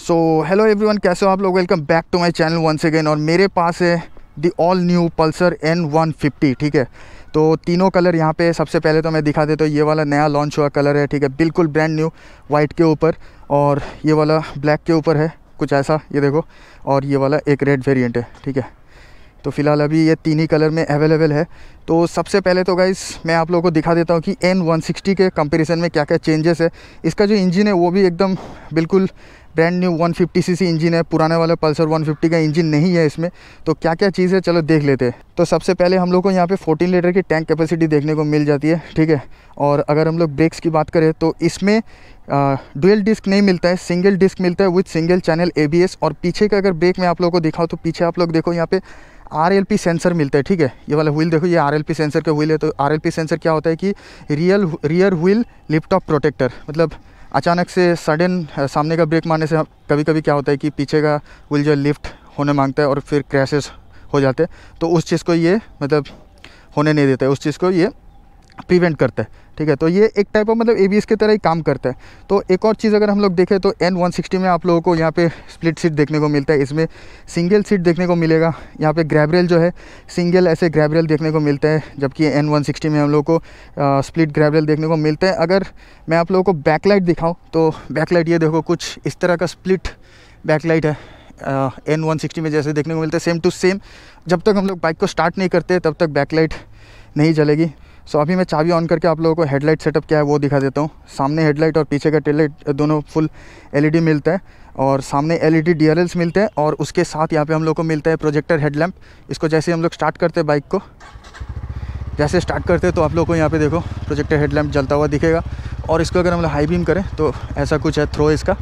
so hello everyone कैसे हो आप लोग welcome back to my channel once again और मेरे पास है the all new Pulsar N one fifty ठीक है तो तीनों कलर यहाँ पे सबसे पहले तो मैं दिखा देता तो हूँ ये वाला नया लॉन्च हुआ कलर है ठीक है बिल्कुल ब्रांड न्यू वाइट के ऊपर और ये वाला ब्लैक के ऊपर है कुछ ऐसा ये देखो और ये वाला एक रेड वेरियंट है ठीक है तो फिलहाल अभी ये तीन ही कलर में अवेलेबल है तो सबसे पहले तो गाइस मैं आप लोगों को दिखा देता हूँ कि एन वन सिक्सटी के कंपेरिजन में क्या क्या चेंजेस है इसका जो इंजन है वो भी एकदम बिल्कुल ब्रांड न्यू 150 सीसी इंजन है पुराने वाले पल्सर 150 का इंजन नहीं है इसमें तो क्या क्या चीज़ है चलो देख लेते हैं तो सबसे पहले हम लोग को यहाँ पे 14 लीटर की टैंक कैपेसिटी देखने को मिल जाती है ठीक है और अगर हम लोग ब्रेक्स की बात करें तो इसमें डुअल डिस्क नहीं मिलता है सिंगल डिस्क मिलता है विथ सिंगल चैनल ए और पीछे का अगर ब्रेक मैं आप लोग को दिखाऊँ तो पीछे आप लोग देखो यहाँ पे आर सेंसर मिलता है ठीक है ये वाला व्हील देखो ये आर सेंसर का व्हील है तो आर सेंसर क्या होता है कि रियल रियर व्हील लिपटॉप प्रोटेक्टर मतलब अचानक से सडन सामने का ब्रेक मारने से कभी कभी क्या होता है कि पीछे का व्हील जो लिफ्ट होने मांगता है और फिर क्रैशेस हो जाते हैं तो उस चीज़ को ये मतलब होने नहीं देता है उस चीज़ को ये प्रिवेंट करता है ठीक है तो ये एक टाइप ऑफ मतलब ए के तरह ही काम करता है तो एक और चीज़ अगर हम लोग देखें तो एन में आप लोगों को यहाँ पे स्प्लिट सीट देखने को मिलता है इसमें सिंगल सीट देखने को मिलेगा यहाँ पे ग्रैबरेल जो है सिंगल ऐसे ग्रैबरेल देखने को मिलता है जबकि एन में हम लोग को स्प्लिट ग्रैबरेल देखने को मिलता है अगर मैं आप लोगों को बैकलाइट दिखाऊँ तो बैकलाइट ये देखो कुछ इस तरह का स्प्लिट बैकलाइट है एन सिक्सटी में जैसे देखने को मिलता है सेम टू सेम जब तक हम लोग बाइक को स्टार्ट नहीं करते तब तक बैकलाइट नहीं चलेगी सो अभी मैं चाबी ऑन करके आप लोगों को हेडलाइट सेटअप क्या है वो दिखा देता हूँ सामने हेडलाइट और पीछे का टेललाइट दोनों फुल एलईडी मिलता है और सामने एलईडी डीआरएल्स मिलते हैं और उसके साथ यहाँ पे हम लोग को मिलता है प्रोजेक्टर हेडलैम्प इसको जैसे हम लोग स्टार्ट करते हैं बाइक को जैसे स्टार्ट करते हैं तो आप लोग को यहाँ पे देखो प्रोजेक्टर हेडलैम्प जलता हुआ दिखेगा और इसको अगर हम लोग हाई बीम करें तो ऐसा कुछ है थ्रो इसका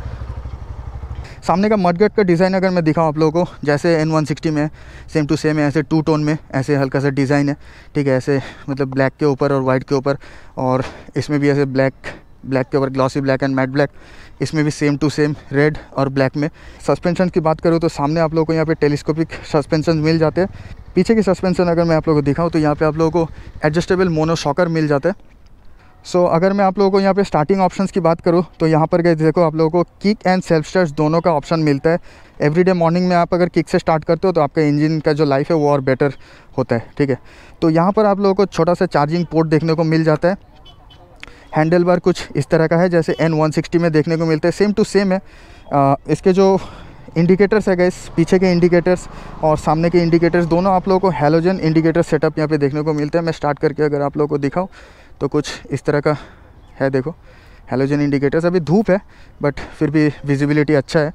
सामने का मडगट का डिज़ाइन अगर मैं दिखाऊँ आप लोगों को जैसे एन वन सिक्सटी में सेम टू सेम है ऐसे टू टोन में ऐसे हल्का सा डिज़ाइन है ठीक है ऐसे मतलब ब्लैक के ऊपर और वाइट के ऊपर और इसमें भी ऐसे ब्लैक ब्लैक के ऊपर glossy black and matt black इसमें भी सेम टू सेम रेड और ब्लैक में सस्पेंशन की बात करूँ तो सामने आप लोगों को यहाँ पे टेलीस्कोपिक सस्पेंशन मिल जाते हैं पीछे की सस्पेंशन अगर मैं आप लोगों को दिखाऊँ तो यहाँ पे आप लोगों को एडजस्टेबल मोनो शॉकर मिल जाता है सो so, अगर मैं आप लोगों को यहाँ पे स्टार्टिंग ऑप्शंस की बात करूँ तो यहाँ पर गए देखो आप लोगों को किक एंड सेल्फ स्टार्ट दोनों का ऑप्शन मिलता है एवरीडे मॉर्निंग में आप अगर किक से स्टार्ट करते हो तो आपका इंजन का जो लाइफ है वो और बेटर होता है ठीक है तो यहाँ पर आप लोगों को छोटा सा चार्जिंग पोर्ट देखने को मिल जाता है हैंडल बार कुछ इस तरह का है जैसे एन में देखने को मिलता है सेम टू सेम है आ, इसके जो इंडिकेटर्स है गए पीछे के इंडिकेटर्स और सामने के इंडिकेटर्स दोनों आप लोगों को हेलोजन इंडिकेटर सेटअप यहाँ पे देखने को मिलते हैं मैं स्टार्ट करके अगर आप लोगों को दिखाऊँ तो कुछ इस तरह का है देखो हेलोजन इंडिकेटर्स अभी धूप है बट फिर भी विजिबिलिटी अच्छा है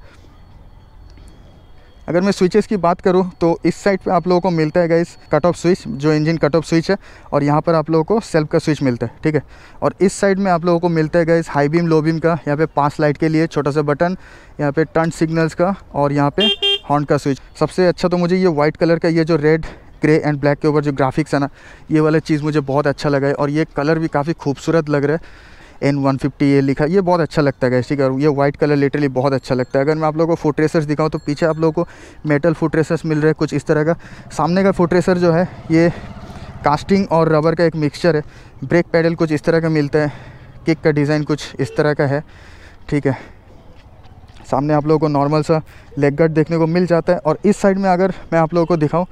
अगर मैं स्विचेस की बात करूं तो इस साइड पे आप लोगों को मिलता है गाइस कट ऑफ स्विच जो इंजन कट ऑफ स्विच है और यहाँ पर आप लोगों को सेल्फ का स्विच मिलता है ठीक है और इस साइड में आप लोगों को मिलता है guys high beam low beam का यहाँ पे पास लाइट के लिए छोटा सा बटन यहाँ पे टर्न सिग्नल्स का और यहाँ पे हॉर्न का स्विच सबसे अच्छा तो मुझे ये वाइट कलर का ये जो रेड ग्रे एंड ब्लैक के ऊपर जो ग्राफिक्स है ना ये वाला चीज़ मुझे बहुत अच्छा लगा है और ये कलर भी काफ़ी खूबसूरत लग रहा है एन वन फिफ्टी ये लिखा ये बहुत अच्छा लगता है गैस ठीक है ये वाइट कलर लिटरली बहुत अच्छा लगता है अगर मैं आप लोगों को फुट दिखाऊँ तो पीछे आप लोगों को मेटल फुट रेसर्स मिल रहे हैं कुछ इस तरह का सामने का फुट रेसर जो है ये कास्टिंग और रबर का एक मिक्सचर है ब्रेक पैडल कुछ इस तरह का मिलता है किक का डिज़ाइन कुछ इस तरह का है ठीक है सामने आप लोगों को नॉर्मल सा लेग गार्ड देखने को मिल जाता है और इस साइड में अगर मैं आप लोगों को दिखाऊं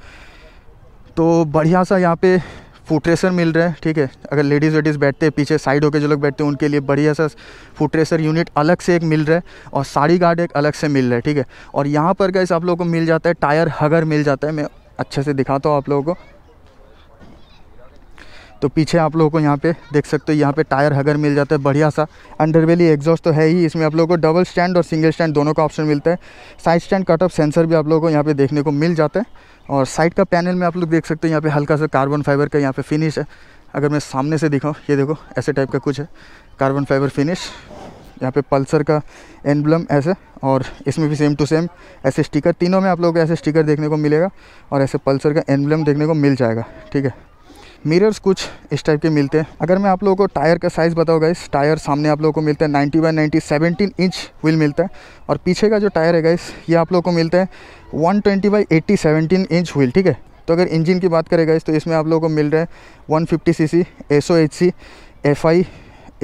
तो बढ़िया सा यहाँ पे फुटरेसर मिल रहा है ठीक है अगर लेडीज़ वेडीज़ बैठते हैं पीछे साइड होकर जो लोग बैठते हैं उनके लिए बढ़िया सा फुटरेसर यूनिट अलग से एक मिल रहा है और साड़ी गार्ड एक अलग से मिल रहा है ठीक है और यहाँ पर गैस आप लोगों को मिल जाता है टायर हगर मिल जाता है मैं अच्छे से दिखाता हूँ आप लोगों को तो पीछे आप लोगों को यहाँ पे देख सकते हो यहाँ पे टायर हगर मिल जाता है बढ़िया सा अंडरवेली एग्जॉस्ट तो है ही इसमें आप लोगों को डबल स्टैंड और सिंगल स्टैंड दोनों का ऑप्शन मिलता है साइड स्टैंड कटअप सेंसर भी आप लोगों को यहाँ पे देखने को मिल जाता है और साइड का पैनल में आप लोग देख सकते हो यहाँ पे हल्का सा कार्बन फाइबर का यहाँ पे फिनिश है अगर मैं सामने से दिखाऊँ ये देखो ऐसे टाइप का कुछ है कार्बन फाइबर फिनिश यहाँ पे पल्सर का एनब्लम ऐसे और इसमें भी सेम टू सेम ऐसे स्टिकर तीनों में आप लोगों को ऐसे स्टिकर देखने को मिलेगा और ऐसे पल्सर का एनब्लम देखने को मिल जाएगा ठीक है मिरर्स कुछ इस टाइप के मिलते हैं अगर मैं आप लोगों को टायर का साइज़ बताऊँगा इस टायर सामने आप लोगों को मिलता है ninety by ninety seventeen inch wheel मिलता है और पीछे का जो टायर है गाइस ये आप लोग को मिलता है one twenty by eighty seventeen inch wheel ठीक है तो अगर इंजन की बात करें गाइस तो इसमें आप लोगों को मिल रहा है one fifty C C S O H C F I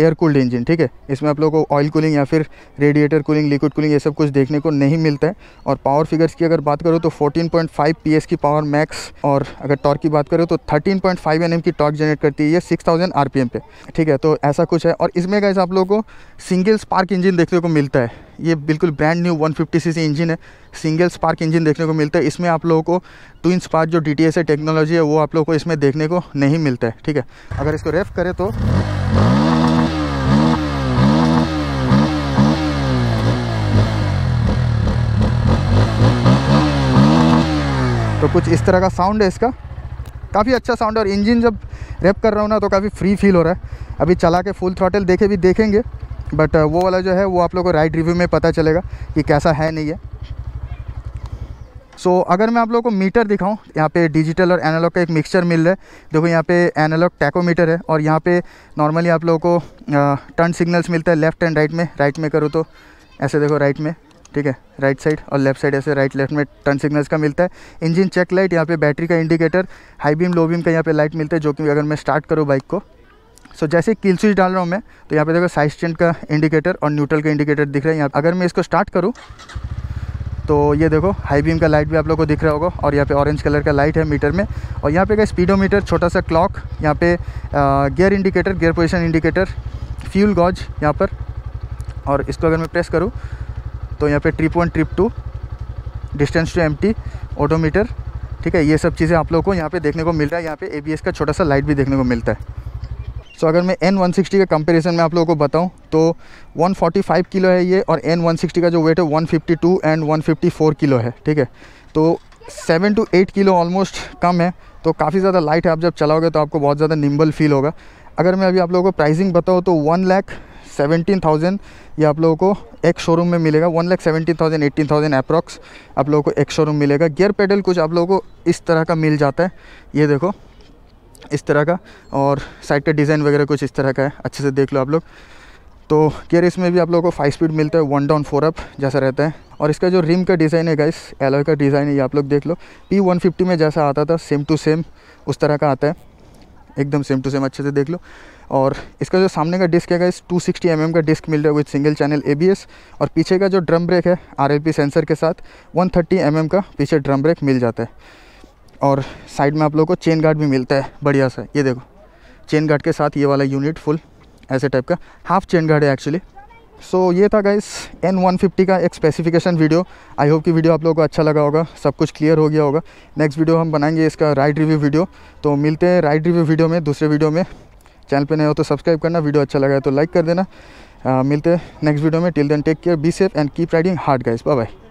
air cooled engine ठीक है इसमें आप लोगों को ऑयल कूलिंग या फिर रेडिएटर कूलिंग लिक्विड कूलिंग ये सब कुछ देखने को नहीं मिलता है और पावर फिगर्स की अगर बात करो तो 14.5 पॉइंट की पावर मैक्स और अगर टॉर्क की बात करो तो 13.5 एनएम की टॉर्क जनरेट करती है सिक्स थाउजेंड पे ठीक है तो ऐसा कुछ है और इसमें गैस आप लोगों को सिंगल स्पार्क इंजन देखने को मिलता है ये बिल्कुल ब्रांड न्यू 150 सीसी इंजन है सिंगल स्पार्क इंजन देखने को मिलता है इसमें आप लोगों को ट्विन स्पार्क जो डी टी टेक्नोलॉजी है वो आप लोगों को इसमें देखने को नहीं मिलता है ठीक है अगर इसको रेफ करें तो तो कुछ इस तरह का साउंड है इसका काफ़ी अच्छा साउंड है और इंजन जब रेप कर रहा हूँ ना तो काफ़ी फ्री फील हो रहा है अभी चला के फुल थ्रॉटल देखे भी देखेंगे बट uh, वो वाला जो है वो आप लोग को राइड रिव्यू में पता चलेगा कि कैसा है नहीं है सो so, अगर मैं आप लोगों को मीटर दिखाऊं यहाँ पे डिजिटल और एनालॉग का एक मिक्सचर मिल रहा है देखो यहाँ पे एनालॉग टैकोमीटर है और यहाँ पे नॉर्मली आप लोगों को टर्न uh, सिग्नल्स मिलता है लेफ्ट एंड राइट में राइट में करो तो ऐसे देखो राइट में ठीक है राइट साइड और लेफ्ट साइड ऐसे राइट लेफ्ट में टर्न सिग्नल्स का मिलता है इंजन चेक लाइट यहाँ पे बैटरी का indicator high beam low beam का यहाँ पे लाइट मिलता है जो कि अगर मैं स्टार्ट करूँ बाइक को सो so, जैसे किल स्विच डाल रहा हूँ मैं तो यहाँ पे देखो साइज चेंट का इंडिकेटर और न्यूट्रल का इंडिकेटर दिख रहा है यहाँ अगर मैं इसको स्टार्ट करूँ तो ये देखो हाई बीम का लाइट भी आप लोग को दिख रहा होगा और यहाँ पे ऑरेंज कलर का लाइट है मीटर में और यहाँ पे का स्पीडोमीटर छोटा सा क्लॉक यहाँ पे gear indicator gear position indicator fuel gauge यहाँ पर और इसको अगर मैं प्रेस करूँ तो यहाँ पे trip one trip two distance to M odometer ठीक है ये सब चीज़ें आप लोगों को यहाँ पे देखने को मिल रहा है यहाँ पे एबीएस का छोटा सा लाइट भी देखने को मिलता है सो अगर मैं एन वन सिक्सटी का कंपेरिजन में आप लोगों को बताऊँ तो फ़ाइव किलो है ये और एन वन सिक्सटी का जो वेट है टू एंड फ़ोर किलो है ठीक है तो seven two eight kilo almost कम है तो काफ़ी ज़्यादा लाइट है आप जब चलाओगे तो आपको बहुत ज़्यादा निम्बल फील होगा अगर मैं अभी आप लोगों को प्राइसिंग बताऊँ तो वन लैख सेवेंटीन थाउजेंड ये आप लोगों को एक शोरूम में मिलेगा one lakh seventeen thousand eighteen thousand approx आप लोगों को एक शोरूम मिलेगा गियर पेडल कुछ आप लोगों को इस तरह का मिल जाता है ये देखो इस तरह का और साइड का डिज़ाइन वगैरह कुछ इस तरह का है अच्छे से देख लो आप लोग तो गियर इसमें भी आप लोगों को फाइव स्पीड मिलता है वन डाउन फोर अप जैसा रहता है और इसका जो रिम का डिज़ाइन है गाइस एलॉय का डिज़ाइन है ये आप लोग देख लो पी वन फिफ्टी में जैसा आता था सेम टू सेम उस तरह का आता है एकदम सेम टू सेम अच्छे से देख लो और इसका जो सामने का डिस्क है इस 260 सिक्सटी mm का डिस्क मिल रहा है विद सिंगल चैनल एबीएस और पीछे का जो ड्रम ब्रेक है आरएलपी सेंसर के साथ 130 थर्टी mm का पीछे ड्रम ब्रेक मिल जाता है और साइड में आप लोगों को चेन गार्ड भी मिलता है बढ़िया सा ये देखो चेन गार्ड के साथ ये वाला यूनिट फुल ऐसे टाइप का हाफ चेन गार्ड है एक्चुअली सो so, ये था गाइस N150 का एक स्पेसिफिकेशन वीडियो आई होप कि वीडियो आप लोगों को अच्छा लगा होगा सब कुछ क्लियर हो गया होगा नेक्स्ट वीडियो हम बनाएंगे इसका राइड रिव्यू वीडियो तो मिलते हैं राइड रिव्यू वीडियो में दूसरे वीडियो में चैनल पे नए हो तो सब्सक्राइब करना वीडियो अच्छा लगा है तो लाइक कर देना आ, मिलते हैं नेक्स्ट वीडियो में till then take care be safe and keep riding hard guys bye bye